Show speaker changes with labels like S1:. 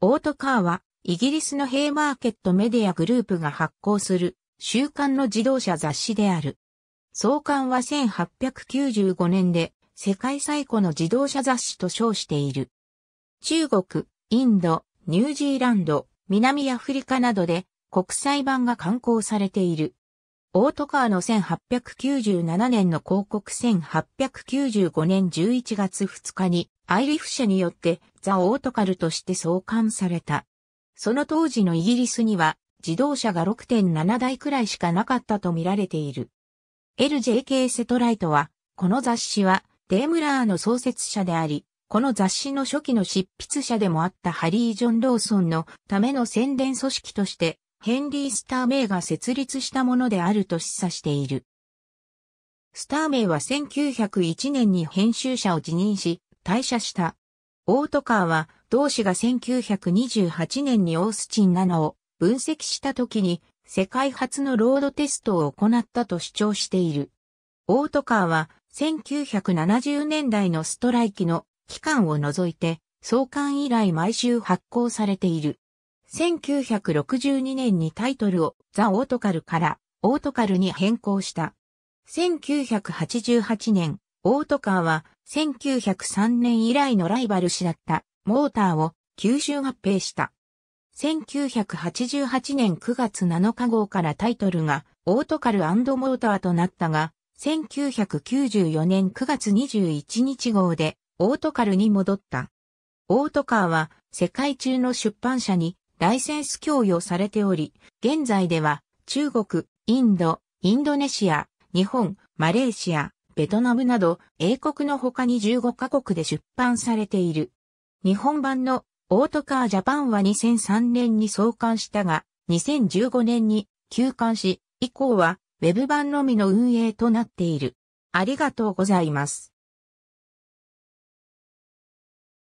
S1: オートカーは、イギリスのヘイマーケットメディアグループが発行する、週刊の自動車雑誌である。創刊は1895年で、世界最古の自動車雑誌と称している。中国、インド、ニュージーランド、南アフリカなどで、国際版が刊行されている。オートカーの1897年の広告1895年11月2日にアイリフ社によってザ・オートカルとして創刊された。その当時のイギリスには自動車が6.7台くらいしかなかったと見られている。LJK セトライトは、この雑誌はデームラーの創設者であり、この雑誌の初期の執筆者でもあったハリー・ジョン・ローソンのための宣伝組織としてヘンリー・スターメイが設立したものであると示唆している。スターメイは1901年に編集者を辞任し、退社した。オートカーは、同氏が1928年にオースチン7を分析した時に、世界初のロードテストを行ったと主張している。オートカーは、1970年代のストライキの期間を除いて、創刊以来毎週発行されている。1962年にタイトルをザ・オートカルからオートカルに変更した。1988年、オートカーは1903年以来のライバル誌だったモーターを吸収合併した。1988年9月7日号からタイトルがオートカルモーターとなったが、1994年9月21日号でオートカルに戻った。オートカーは世界中の出版社にライセンス供与されており、現在では中国、インド、インドネシア、日本、マレーシア、ベトナムなど英国の他に15カ国で出版されている。日本版のオートカージャパンは2003年に創刊したが、2015年に休刊し、以降は Web 版のみの運営となっている。ありがとうございます。